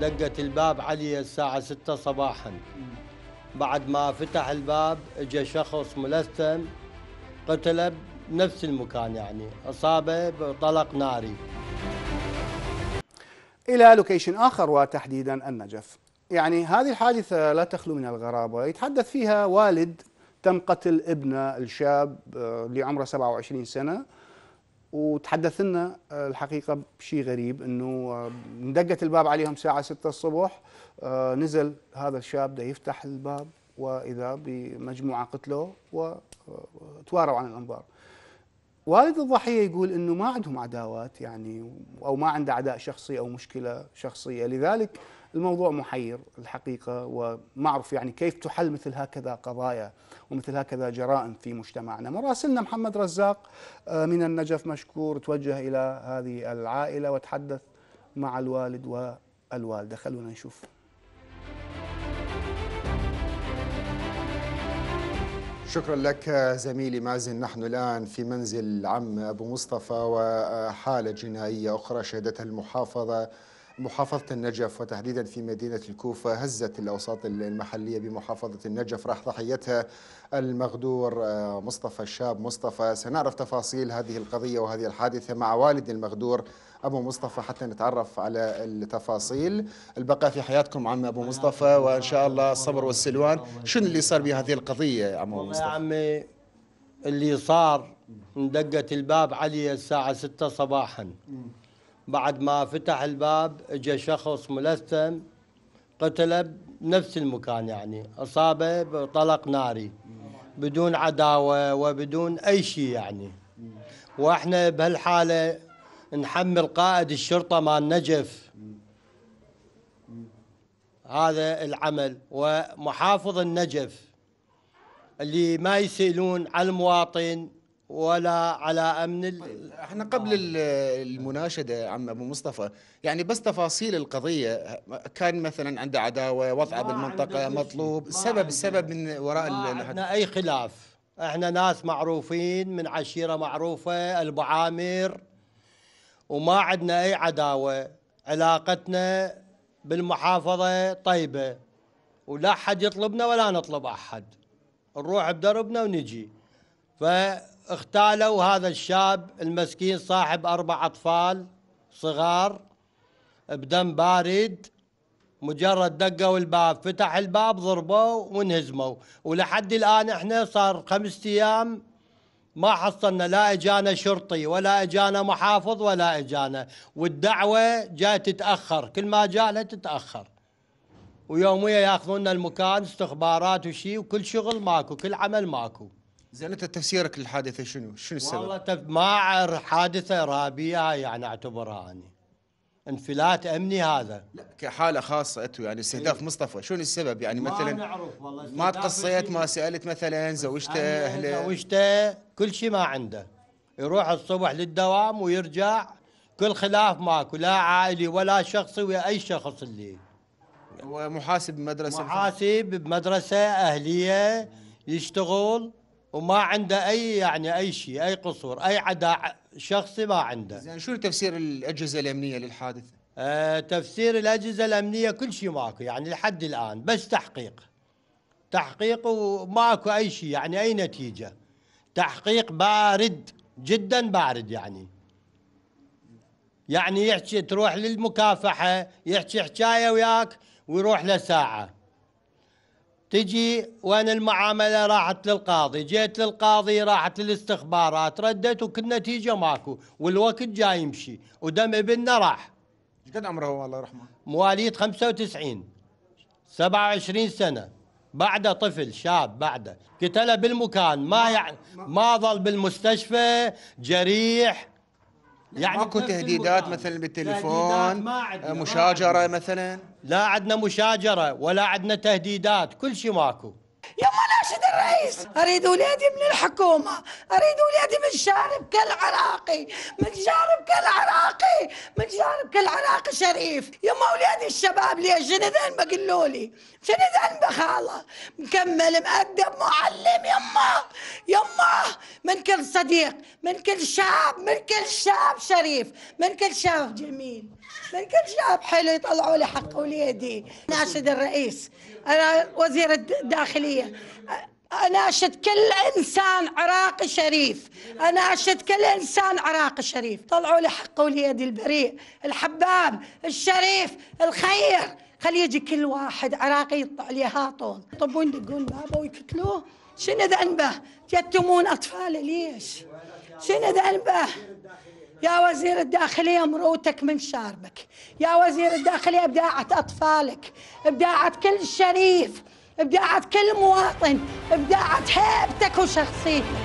دقت الباب علي الساعة ستة صباحا بعد ما فتح الباب اجى شخص ملثم قتله بنفس المكان يعني اصابه بطلق ناري الى لوكيشن اخر وتحديدا النجف يعني هذه الحادثه لا تخلو من الغرابه يتحدث فيها والد تم قتل ابنه الشاب اللي عمره 27 سنه وتحدث لنا آه، الحقيقه بشيء غريب انه آه، دقت الباب عليهم الساعه 6 الصبح آه، نزل هذا الشاب ده يفتح الباب واذا بمجموعه قتلوه وتواروا عن الانبار والد الضحيه يقول انه ما عندهم عداوات يعني او ما عنده عداء شخصي او مشكله شخصيه لذلك الموضوع محير الحقيقه وما اعرف يعني كيف تحل مثل هكذا قضايا ومثل هكذا جرائم في مجتمعنا مراسلنا محمد رزاق آه، من النجف مشكور توجه الى هذه العائله وتحدث مع الوالد والوالده خلونا نشوف شكرا لك زميلي مازن نحن الآن في منزل عم أبو مصطفى وحالة جنائية أخرى شهدتها المحافظة محافظة النجف وتحديدا في مدينة الكوفة هزت الأوساط المحلية بمحافظة النجف راح ضحيتها المغدور آه، مصطفى الشاب مصطفى سنعرف تفاصيل هذه القضية وهذه الحادثة مع والد المغدور أبو مصطفى حتى نتعرف على التفاصيل البقاء في حياتكم عم أبو مصطفى وإن شاء الله الصبر والسلوان شنو اللي صار بهذه القضية يا عمو مصطفى يا عمي اللي صار اندقت الباب علي الساعة 6 صباحا بعد ما فتح الباب اجى شخص ملثم قتله بنفس المكان يعني اصابه بطلق ناري بدون عداوه وبدون اي شيء يعني واحنا بهالحاله نحمل قائد الشرطه مال نجف هذا العمل ومحافظ النجف اللي ما يسألون على المواطن ولا على امن ال... طيب، احنا قبل المناشده عم ابو مصطفى يعني بس تفاصيل القضيه كان مثلا عنده عداوه وضعه بالمنطقه مطلوب السبب السبب من وراء ما عندنا اي خلاف احنا ناس معروفين من عشيره معروفه المعامر وما عندنا اي عداوه علاقتنا بالمحافظه طيبه ولا حد يطلبنا ولا نطلب احد نروح بدربنا ونجي ف اغتالوا هذا الشاب المسكين صاحب أربع أطفال صغار بدم بارد مجرد دقوا الباب فتح الباب ضربوه وانهزموا ولحد الآن احنا صار خمسة أيام ما حصلنا لا اجانا شرطي ولا اجانا محافظ ولا اجانا والدعوه جايه تتاخر كل ما جاء لا تتاخر ويوميا ياخذون المكان استخبارات وشي وكل شغل ماكو كل عمل ماكو زين انت تفسيرك للحادثه شنو؟ شنو السبب؟ والله تف... ما اعرف حادثه ارهابيه يعني اعتبرها اني انفلات امني هذا لا كحاله خاصه انتو يعني استهداف إيه؟ مصطفى شنو السبب يعني ما مثلا ما نعرف والله ما تقصيت ما سالت مثلا زوجته اهله زوجته كل شيء ما عنده يروح الصبح للدوام ويرجع كل خلاف ماكو لا عائلي ولا شخصي ويا اي شخص اللي ومحاسب بمدرسه محاسب بمدرسه اهليه يشتغل وما عنده اي يعني اي شيء اي قصور اي عداء شخصي ما عنده زين شو تفسير الاجهزه الامنيه للحادث آه تفسير الاجهزه الامنيه كل شيء ماكو يعني لحد الان بس تحقيق تحقيق وماكو اي شيء يعني اي نتيجه تحقيق بارد جدا بارد يعني يعني يحكي تروح للمكافحه يحكي حكايه وياك ويروح لساعه تجي وين المعامله راحت للقاضي جيت للقاضي راحت للاستخبارات ردت وكل نتيجه ماكو والوقت جاي يمشي ودم ابننا راح قد عمره هو الله يرحمه مواليد 95 27 سنه بعده طفل شاب بعده قتله بالمكان ما يعني ما ظل بالمستشفى جريح يعني ماكو تهديدات مثلا بالتليفون مشاجره مثلا لا عندنا مشاجره ولا عندنا تهديدات كل شيء ماكو يا مناشد الرئيس اريد اولادي من الحكومه اريد اولادي من شارب كالعراقي من شارب كالعراقي من شارب كالعراقي شريف يما اولادي الشباب لي شنو ذنبه قولوا لي شنو ذنبه خاله مكمل مؤدب معلم يما يما من كل صديق من كل شاب من كل شاب شريف من كل شاب جميل من كل شاب حلو يطلعوا لي حق اولادي ناشد الرئيس انا وزير الداخليه العراقية أنا أشد كل إنسان عراقي شريف أنا أشد كل إنسان عراقي شريف طلعوا لي حقه وليد البريء الحباب الشريف الخير خلي يجي كل واحد عراقي يطلع لي هاطون يطبون يدقون بابه ويقتلوه شنو ذنبه يتمون أطفاله ليش شنو ذنبه يا وزير الداخلية مروتك من شاربك يا وزير الداخلية ابداعة أطفالك ابداعة كل شريف ابداعات كل مواطن ابداعات هيبتك وشخصيتك